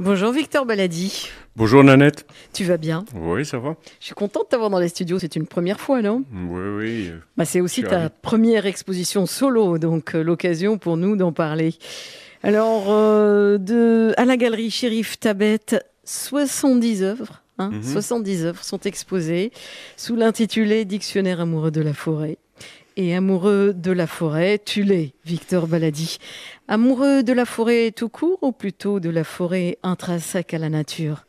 Bonjour Victor Baladi. Bonjour Nanette. Tu vas bien Oui, ça va. Je suis contente de t'avoir dans les studios, c'est une première fois, non Oui, oui. Bah, c'est aussi ta première exposition solo, donc euh, l'occasion pour nous d'en parler. Alors, euh, de, à la galerie Chérif Tabet, 70 œuvres, 70 hein, mhm. œuvres sont exposées sous l'intitulé Dictionnaire amoureux de la forêt et amoureux de la forêt, tu l'es, Victor Baladi. Amoureux de la forêt tout court ou plutôt de la forêt intrinsèque à la nature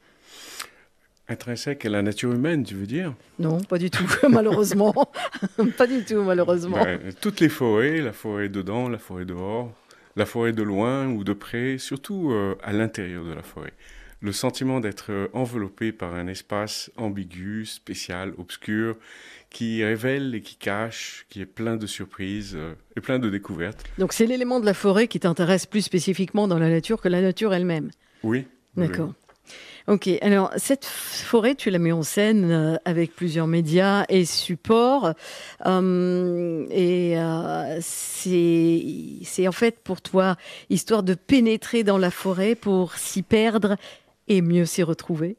Intrinsèque à la nature humaine, tu veux dire Non, pas du tout, malheureusement. pas du tout, malheureusement. Ben, toutes les forêts, la forêt dedans, la forêt dehors, la forêt de loin ou de près, surtout euh, à l'intérieur de la forêt le sentiment d'être euh, enveloppé par un espace ambigu, spécial, obscur, qui révèle et qui cache, qui est plein de surprises euh, et plein de découvertes. Donc c'est l'élément de la forêt qui t'intéresse plus spécifiquement dans la nature que la nature elle-même. Oui. D'accord. Ok, alors cette forêt, tu la mets en scène euh, avec plusieurs médias et supports. et c'est en fait pour toi histoire de pénétrer dans la forêt pour s'y perdre et mieux s'y retrouver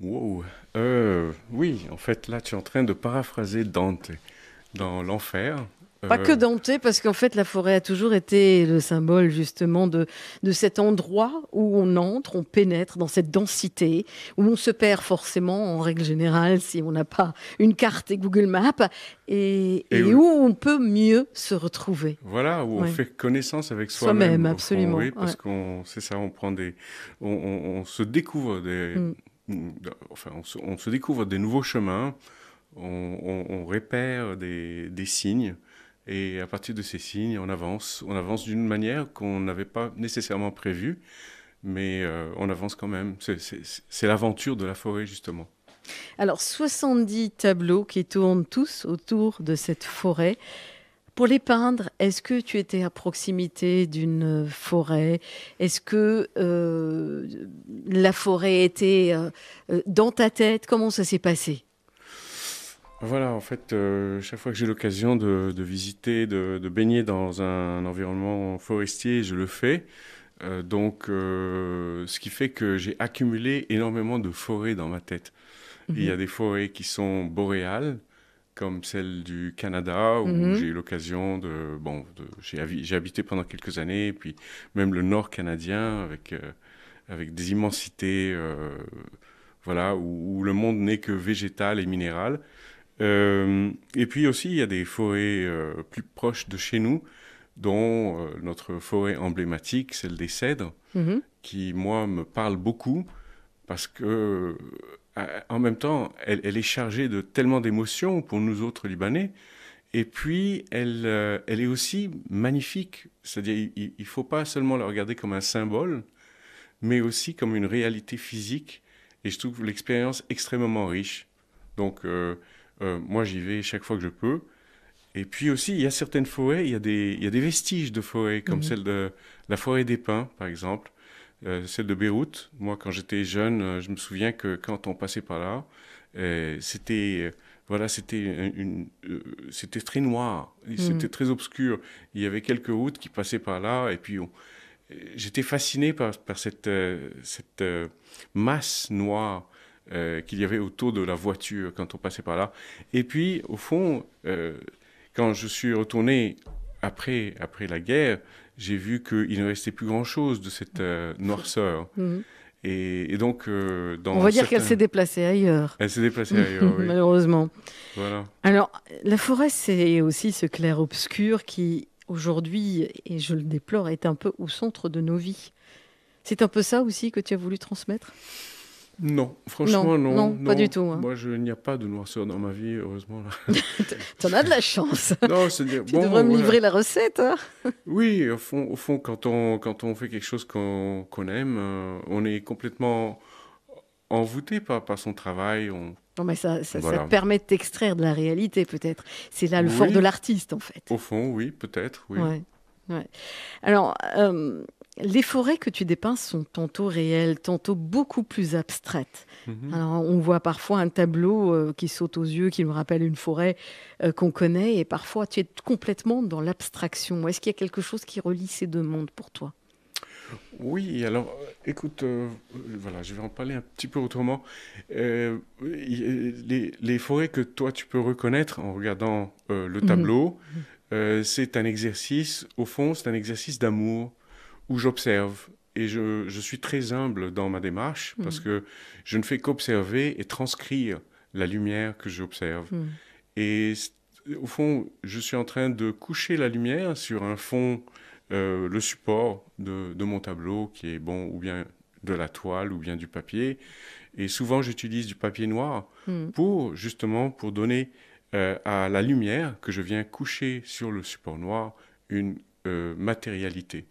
Wow. Euh, oui, en fait, là, tu es en train de paraphraser Dante dans l'enfer. Pas euh, que Dante, parce qu'en fait, la forêt a toujours été le symbole justement de, de cet endroit où on entre, on pénètre dans cette densité, où on se perd forcément en règle générale si on n'a pas une carte et Google Maps, et, où, on peut mieux se retrouver. Voilà, où on fait connaissance avec soi-même. même absolument. oui, parce qu'on, c'est ça, on prend des, on, se découvre des, mm. Mm, enfin, on se, on se, découvre des nouveaux chemins. On, on, on, repère des, des signes et à partir de ces signes, on avance. On avance d'une manière qu'on n'avait pas nécessairement prévue, mais euh, on avance quand même. C'est l'aventure de la forêt, justement. Alors, 70 tableaux qui tournent tous autour de cette forêt. Pour les peindre, est-ce que tu étais à proximité d'une forêt Est-ce que euh, la forêt était euh, dans ta tête Comment ça s'est passé voilà, en fait, euh, chaque fois que j'ai l'occasion de, visiter, de, baigner dans un environnement forestier, je le fais. Euh, donc, euh, ce qui fait que j'ai accumulé énormément de forêts dans ma tête. Mhm. Il y a des forêts qui sont boréales, comme celle du Canada, où mhm. j'ai eu l'occasion de... Bon, j'ai habité pendant quelques années, puis même le nord canadien, avec, des immensités, voilà, où le monde n'est que végétal et minéral. Euh, et puis aussi, il y a des forêts euh, plus proches de chez nous, dont euh, notre forêt emblématique, celle des cèdres, mhm. qui, moi, me parle beaucoup parce que en même temps, elle, est chargée de tellement d'émotions pour nous autres Libanais. Et puis, elle, elle est aussi magnifique. C'est-à-dire, il ne faut pas seulement la regarder comme un symbole, mais aussi comme une réalité physique. Et je trouve l'expérience extrêmement riche. Donc, euh, moi j'y vais chaque fois que je peux. Et puis aussi, il y a certaines forêts, il y a des, vestiges de forêts, comme mhm. celle de la forêt des pins, par exemple, euh, celle de Beyrouth. Moi, quand j'étais jeune, euh, je me souviens que quand on passait par là, c'était voilà, c'était très noir, mhm. c'était très obscur. Il y avait quelques routes qui passaient par là, et puis j'étais fasciné par, cette, cette masse noire euh, qu'il y avait autour de la voiture quand on passait par là. Et puis, au fond, euh, quand je suis retourné après, la guerre, j'ai vu qu'il ne restait plus grand-chose de cette euh, noirceur. Mhm. Et, donc, on va dire qu'elle s'est déplacée ailleurs. Elle s'est déplacée ailleurs, oui. malheureusement. Alors, la forêt, c'est aussi ce clair obscur qui, aujourd'hui, et je le déplore, est un peu au centre de nos vies. C'est un peu ça aussi que tu as voulu transmettre. Non, franchement, non. Non, pas du tout. Hein. Moi, je n'y a pas de noirceur dans ma vie, heureusement. Tu en as de la chance. non, c'est Tu devrais me livrer la recette. Hein. oui, au fond, au fond quand, on, quand on fait quelque chose qu'on aime, euh, on est complètement envoûté par, par son travail. On... Non, mais ça, ça, permet de t'extraire de la réalité, peut-être. C'est là le fort de l'artiste, en fait. Au fond, oui, peut-être, oui. Alors, euh, les forêts que tu dépeins sont tantôt réelles, tantôt beaucoup plus abstraites. Mhm. Alors, on voit parfois un tableau euh, qui saute aux yeux, qui nous rappelle une forêt euh, qu'on connaît, et parfois tu es complètement dans l'abstraction. Est-ce qu'il y a quelque chose qui relie ces deux mondes pour toi oui, alors euh, écoute, voilà, je vais en parler un petit peu autrement. les, forêts que toi tu peux reconnaître en regardant le mhm. tableau, mhm. c'est un exercice, au fond, c'est un exercice d'amour où j'observe. Et je, je, suis très humble dans ma démarche mm. parce que je ne fais qu'observer et transcrire la lumière que j'observe. Mm. Et au fond, je suis en train de coucher la lumière sur un fond, euh, le support de, de, mon tableau qui est bon, ou bien de la toile, ou bien du papier. Et souvent, j'utilise du papier noir mm. pour justement pour donner euh, à la lumière que je viens coucher sur le support noir une euh, matérialité.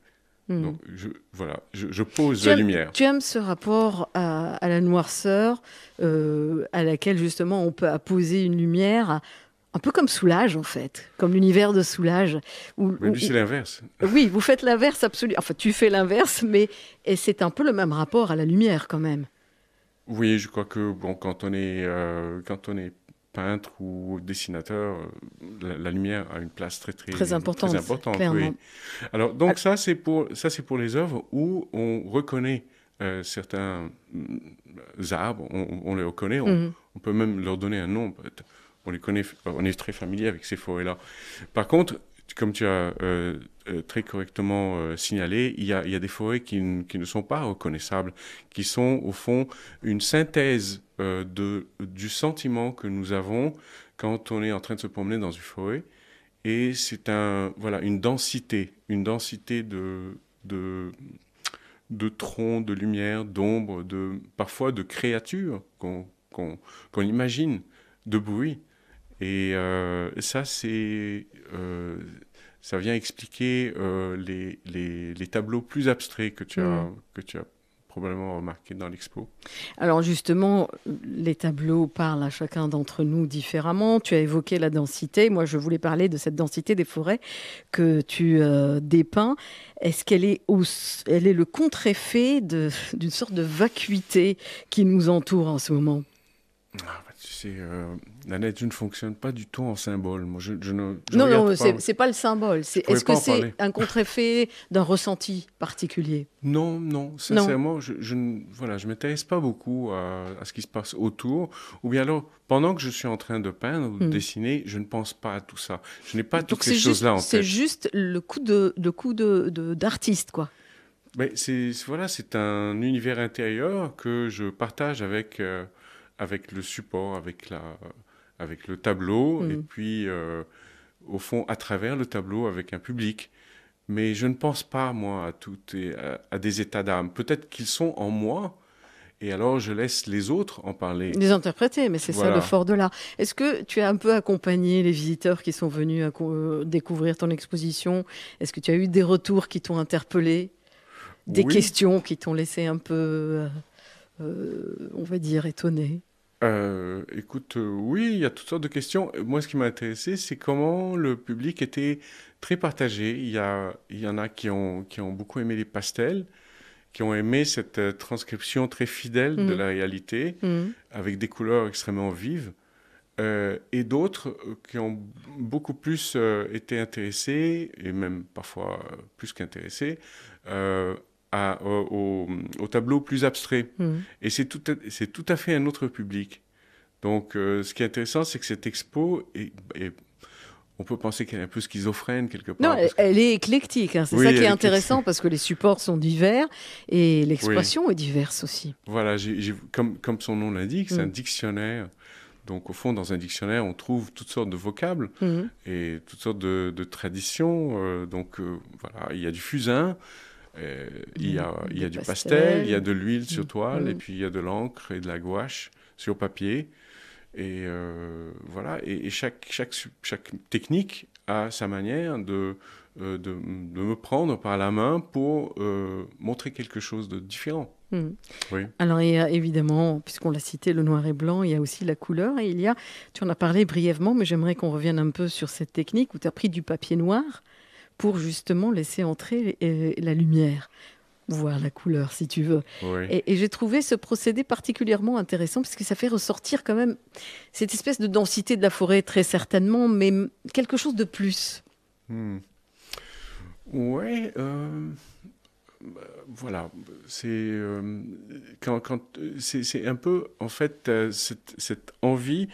Hmm. Donc, je, voilà, je, pose la lumière. Tu aimes ce rapport à, la noirceur, euh, à laquelle justement on peut apposer une lumière, un peu comme Soulage en fait, comme l'univers de Soulage. Où, mais c'est l'inverse. Oui, vous faites l'inverse absolument. Enfin, tu fais l'inverse, mais c'est un peu le même rapport à la lumière quand même. Oui, je crois que bon, quand on est euh, quand on est peintre ou dessinateur, euh, la, lumière a une place très très, très importante. Très importante Alors donc ah. ça c'est pour ça c'est pour les œuvres où on reconnaît euh, certains mm, arbres, on, les reconnaît, on, mhm. on, peut même leur donner un nom. On les connaît, on est très familier avec ces forêts là. Par contre comme tu as euh, euh, très correctement euh, signalé, il y, a, des forêts qui, ne sont pas reconnaissables, qui sont au fond une synthèse du sentiment que nous avons quand on est en train de se promener dans une forêt. Et c'est un, voilà, une densité, une densité de, de, troncs, de lumière, d'ombre, de, parfois de créatures qu'on imagine, de bruit. Euh, et ça, c'est euh, ça vient expliquer euh, les, les, tableaux plus abstraits que tu, as, mm. que tu as probablement remarqué dans l'expo. Alors justement, les tableaux parlent à chacun d'entre nous différemment. Tu as évoqué la densité. Moi, je voulais parler de cette densité des forêts que tu dépeins. Est-ce qu'elle est, elle est le contre-effet d'une sorte de vacuité qui nous entoure en ce moment ah, c'est euh, la nature ne fonctionne pas du tout en symbole. Moi, je, ne, non, non, c'est pas le symbole. Est-ce que c'est un contre-effet d'un ressenti particulier Non, non. Sincèrement, je, ne voilà, je m'intéresse pas beaucoup à, ce qui se passe autour. Ou bien alors, pendant que je suis en train de peindre ou de hmm. dessiner, je ne pense pas à tout ça. Je n'ai pas toutes ces choses-là en tête. C'est juste le coup de, de d'artiste, quoi c'est voilà, c'est un univers intérieur que je partage avec euh, avec le support, avec, la, avec le tableau, mm. et puis euh, au fond à travers le tableau avec un public. Mais je ne pense pas, moi, à, tout et à, des états d'âme. Peut-être qu'ils sont en moi, et alors je laisse les autres en parler. Les interpréter, mais c'est ça le fort de l'art. Est-ce que tu as un peu accompagné les visiteurs qui sont venus euh, découvrir ton exposition Est-ce que tu as eu des retours qui t'ont interpellé Des questions qui t'ont laissé un peu, euh, on va dire, étonné euh, écoute, euh, oui, il y a toutes sortes de questions. Euh, moi, ce qui m'a intéressé, c'est comment le public était très partagé. Il y a, il y en a qui ont, qui ont beaucoup aimé les pastels, qui ont aimé cette transcription très fidèle de mm. la réalité, mm. avec des couleurs extrêmement vives, et d'autres qui ont beaucoup plus été intéressés, et même parfois plus qu'intéressés, au, tableau plus abstrait. Hmm. Et c'est tout, à, tout à fait un autre public. Donc, euh, ce qui est intéressant, c'est que cette expo et on peut penser qu'elle est un peu schizophrène quelque part. Non, elle, est éclectique. Hein. C'est ça qui est intéressant parce que les supports sont divers et l'expression est diverse aussi. Voilà, comme, comme, son nom l'indique, c'est hmm. un dictionnaire. Donc, au fond, dans un dictionnaire, on trouve toutes sortes de vocables hmm. et toutes sortes de, traditions. Euh, donc, euh, voilà, il y a du fusain. Euh, il, y a, il y a, du pastel, il y a de l'huile sur mm. toile, et mm. puis il y a de l'encre et de la gouache sur papier. Et euh, voilà, et, chaque, chaque, chaque, technique a sa manière de, euh, de, de, me prendre par la main pour montrer quelque chose de différent. Mm. Oui. Alors il y a évidemment, puisqu'on l'a cité, le noir et blanc, il y a aussi la couleur, et il y a, tu en as parlé brièvement, mais j'aimerais qu'on revienne un peu sur cette technique où tu as pris du papier noir pour justement laisser entrer euh, la lumière voir la couleur si tu veux. Et, j'ai trouvé ce procédé particulièrement intéressant parce que ça fait ressortir quand même cette espèce de densité de la forêt très certainement, mais quelque chose de plus. oui, hmm. Ouais, euh, bah, voilà, c'est euh, quand, c'est un peu en fait cette, envie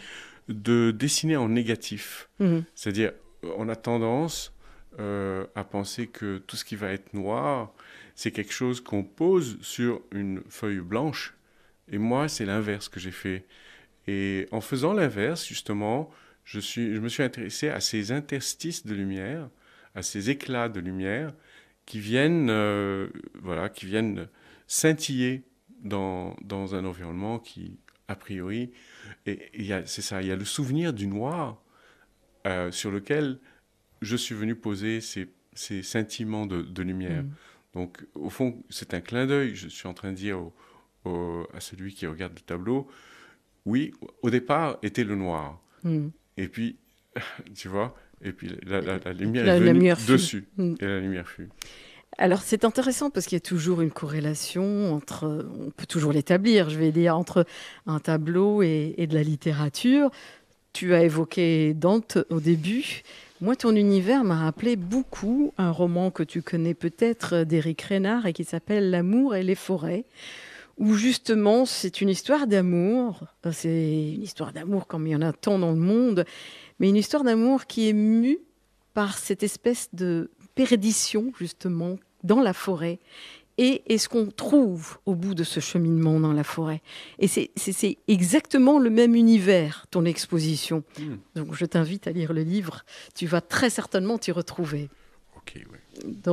de dessiner en négatif, mhm. c'est-à-dire on a tendance euh, à penser que tout ce qui va être noir, c'est quelque chose qu'on pose sur une feuille blanche. Et moi, c'est l'inverse que j'ai fait. Et en faisant l'inverse, justement, je, suis, je me suis intéressé à ces interstices de lumière, à ces éclats de lumière qui viennent, euh, voilà, qui viennent scintiller dans, dans, un environnement qui, a priori, et, c'est ça, il y a le souvenir du noir euh, sur lequel je suis venu poser ces, sentiments de, lumière. Mm. Donc, au fond, c'est un clin d'œil. Je suis en train de dire à celui qui regarde le tableau, oui, au départ était le noir. Mm. Et puis, tu vois, et puis la, la, lumière est venue dessus. Mm. Et la lumière fut. Alors c'est intéressant parce qu'il y a toujours une corrélation entre, on peut toujours l'établir, je vais dire, entre un tableau et de la littérature. Tu as évoqué Dante au début. Moi, ton univers m'a rappelé beaucoup un roman que tu connais peut-être d'Éric Renard, et qui s'appelle L'amour et les forêts, où justement c'est une histoire d'amour. Euh, c'est une histoire d'amour comme il y en a tant dans le monde, mais une histoire d'amour qui est mue par cette espèce de perdition justement dans la forêt et est-ce qu'on trouve au bout de ce cheminement dans la forêt Et c'est exactement le même univers, ton exposition. Hmm. Donc je t'invite à lire le livre, tu vas très certainement t'y retrouver.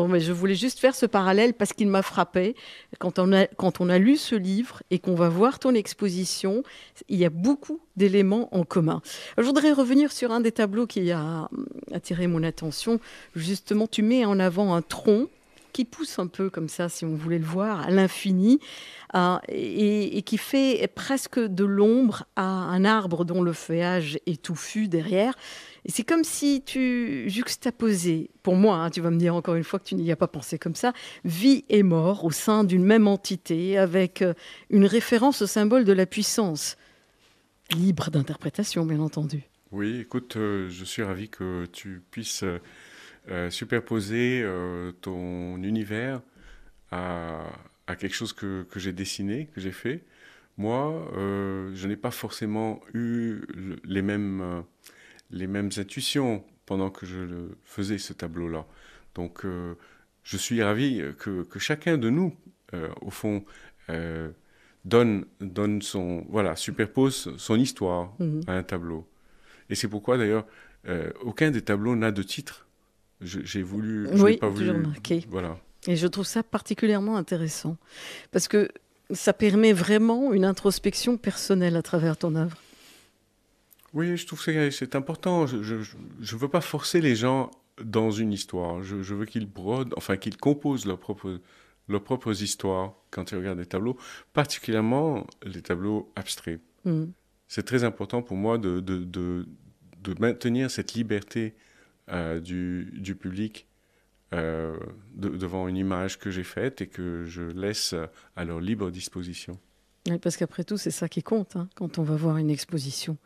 mais je voulais juste faire ce parallèle parce qu'il m'a frappé. Quand on, a, quand on a lu ce livre et qu'on va voir ton exposition, il y a beaucoup d'éléments en commun. Je voudrais revenir sur un des tableaux qui a hum, attiré mon attention. Justement, tu mets en avant un tronc qui pousse un peu comme ça, si on voulait le voir, à l'infini, et, qui fait presque de l'ombre à un arbre dont le feuillage est touffu derrière. Et c'est comme si tu juxtaposais, pour moi, hein, tu vas me dire encore une fois que tu n'y as pas pensé comme ça, vie et mort au sein d'une même entité, avec euh, une référence au symbole de la puissance. Libre d'interprétation, bien entendu. Oui, écoute, euh, je suis ravi que tu puisses... Euh, euh, superposer euh, ton univers à, quelque chose que, j'ai dessiné, que j'ai fait. Moi, euh, je n'ai pas forcément eu les mêmes, les mêmes intuitions pendant que je faisais ce tableau-là. Donc, je suis ravi que, chacun de nous, au fond, donne, donne son, voilà, superpose son histoire mhm. à un tableau. Et c'est pourquoi d'ailleurs, aucun des tableaux n'a de titre. J'ai voulu. Je pas voulu. Remarqué. Voilà. Et je trouve ça particulièrement intéressant parce que ça permet vraiment une introspection personnelle à travers ton œuvre. Oui, je trouve que c'est important. Je ne veux pas forcer les gens dans une histoire. Je, veux qu'ils brodent, enfin qu'ils composent leurs propres, leurs propres histoires quand ils regardent des tableaux, particulièrement les tableaux abstraits. Mm. C'est très important pour moi de, de, de, de maintenir cette liberté euh, du, du, public euh, devant une image que j'ai faite et que je laisse à leur libre disposition. parce qu'après tout, c'est ça qui compte hein, quand on va voir une exposition.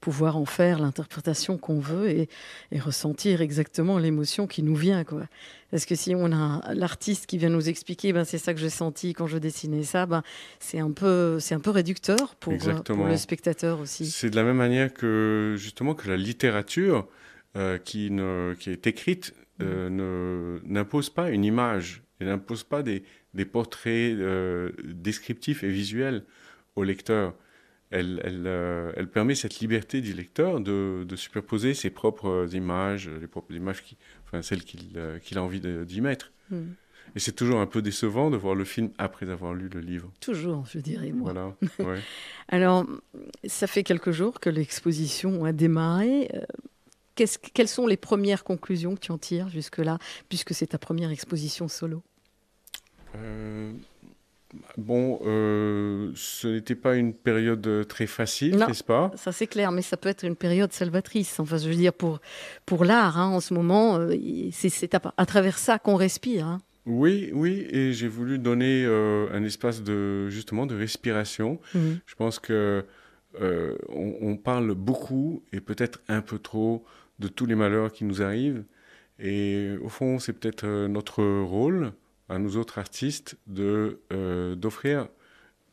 Pouvoir en faire l'interprétation qu'on veut et, ressentir exactement l'émotion qui nous vient. Quoi. Parce que si on a l'artiste qui vient nous expliquer, ben, c'est ça que j'ai senti quand je dessinais ça, ben, c'est un, peu, un peu réducteur pour, euh, le spectateur aussi. C'est de la même manière que justement que la littérature, euh, qui, ne, qui, est écrite euh, mm-hmm. n'impose pas une image, elle n'impose pas des, portraits euh, descriptifs et visuels au lecteur. Elle, permet cette liberté du lecteur de, superposer ses propres images, les propres images, qui, enfin celles qu'il a envie d'y mettre. Mm. Et c'est toujours un peu décevant de voir le film après avoir lu le livre. Toujours, je dirais. Moi. Voilà. Alors, ça fait quelques jours que l'exposition a démarré quelles sont les premières conclusions que tu en tires jusque-là, puisque c'est ta première exposition solo euh, Bon, euh, ce n'était pas une période très facile, n'est-ce pas Ça c'est clair, mais ça peut être une période salvatrice. Enfin, je veux dire, pour, pour l'art, hein, en ce moment, euh, c'est à, travers ça qu'on respire. Hein. Oui, oui, et j'ai voulu donner un espace de justement de respiration. Mmh. Je pense que on, on, parle beaucoup et peut-être un peu trop de tous les malheurs qui nous arrivent. Et au fond, c'est peut-être euh, notre rôle, à nous autres artistes, de euh, d'offrir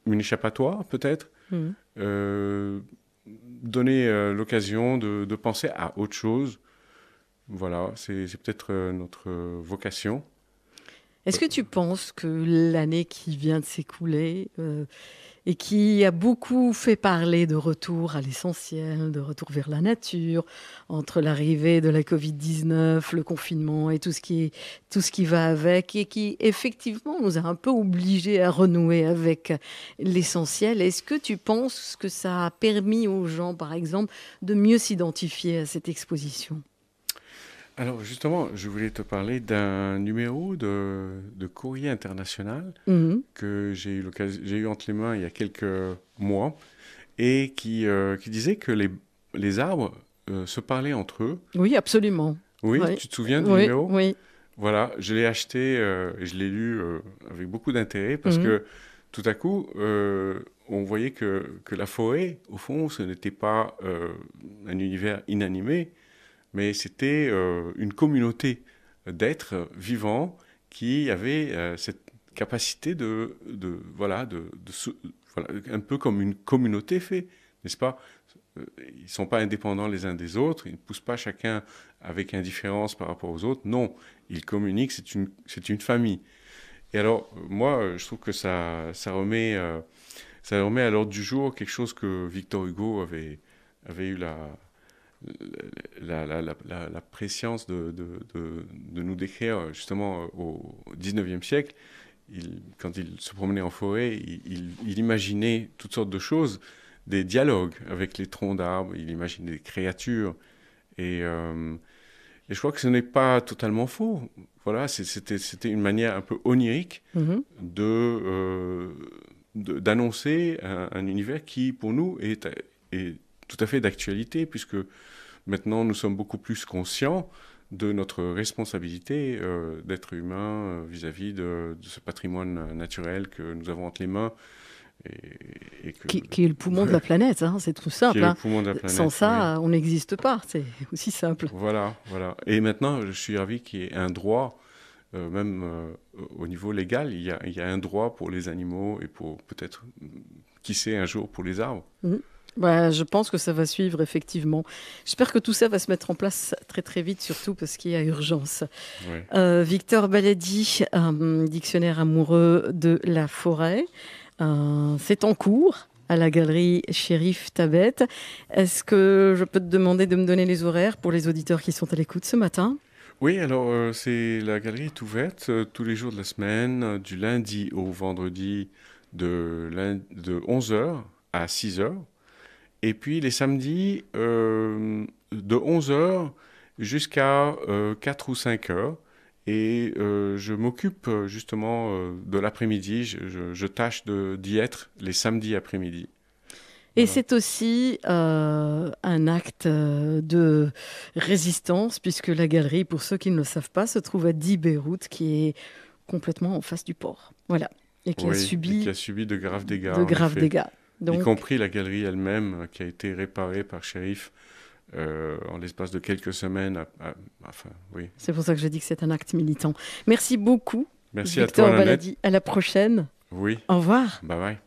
une échappatoire, peut-être, mhm. euh, donner l'occasion de, de, penser à autre chose. Voilà, c'est peut-être notre vocation. Est-ce que tu penses que l'année qui vient de s'écouler et qui a beaucoup fait parler de retour à l'essentiel, de retour vers la nature, entre l'arrivée de la Covid-19, le confinement et tout ce, qui, va avec, et qui effectivement nous a un peu obligés à renouer avec l'essentiel. Est-ce que tu penses que ça a permis aux gens, par exemple, de mieux s'identifier à cette exposition alors justement, je voulais te parler d'un numéro de, courrier international mhm. que j'ai eu, entre les mains il y a quelques mois et qui, euh, disait que les, arbres euh, se parlaient entre eux. Oui, absolument. Oui, tu te souviens du numéro Oui. Voilà, je l'ai acheté euh, et je l'ai lu avec beaucoup d'intérêt parce mhm. que tout à coup, on voyait que, la forêt, au fond, ce n'était pas un univers inanimé, mais c'était euh, une communauté d'êtres vivants qui avaient euh, cette capacité de, voilà, de, un peu comme une communauté fait, n'est-ce pas euh, Ils ne sont pas indépendants les uns des autres, ils ne poussent pas chacun avec indifférence par rapport aux autres. Non, ils communiquent, c'est une, c'est une famille. Et alors, moi, je trouve que ça, ça remet, ça remet à l'ordre du jour quelque chose que Victor Hugo avait, avait eu la, la, la, préscience de, de, nous décrire justement au 19e siècle, il, quand il se promenait en forêt, il, imaginait toutes sortes de choses, des dialogues avec les troncs d'arbres, il imaginait des créatures. Et, euh, je crois que ce n'est pas totalement faux. Voilà, c'était une manière un peu onirique mm-hmm. euh, de d'annoncer un, univers qui, pour nous, est, est tout à fait d'actualité, puisque maintenant nous sommes beaucoup plus conscients de notre responsabilité euh, d'être humain euh, vis-à-vis de, ce patrimoine naturel que nous avons entre les mains. Et, qui, est le poumon de la planète, hein, c'est tout simple. Hein. la Planète, Sans ça, on n'existe pas, c'est aussi simple. Voilà, voilà. Et maintenant, je suis ravi qu'il y ait un droit, euh, même au niveau légal, il y, a, un droit pour les animaux et pour peut-être, qui sait, un jour pour les arbres. Mmh. Bah, je pense que ça va suivre, effectivement. J'espère que tout ça va se mettre en place très très vite, surtout parce qu'il y a urgence. Euh, Victor Baladi, dictionnaire amoureux de la forêt, euh, c'est en cours à la galerie Shérif Tabet. Est-ce que je peux te demander de me donner les horaires pour les auditeurs qui sont à l'écoute ce matin oui, alors euh, c'est la galerie est ouverte tous les jours de la semaine, du lundi au vendredi de, de 11h à 6h et puis les samedis, euh, de 11h jusqu'à euh, 4 ou 5 h Et euh, je m'occupe justement euh, de l'après-midi, je, tâche d'y être les samedis après-midi. Et c'est aussi un acte de résistance, puisque la galerie, pour ceux qui ne le savent pas, se trouve à 10 Beyrouth, qui est complètement en face du port. Voilà. Et qui, a, subi qui a subi de graves dégâts. De graves dégâts. Y compris la galerie elle-même euh, qui a été réparée par Shérif euh, en l'espace de quelques semaines. oui. C'est pour ça que je dis que c'est un acte militant. Merci beaucoup. Merci à toi, À la prochaine. Oui. Au revoir. Bye bye.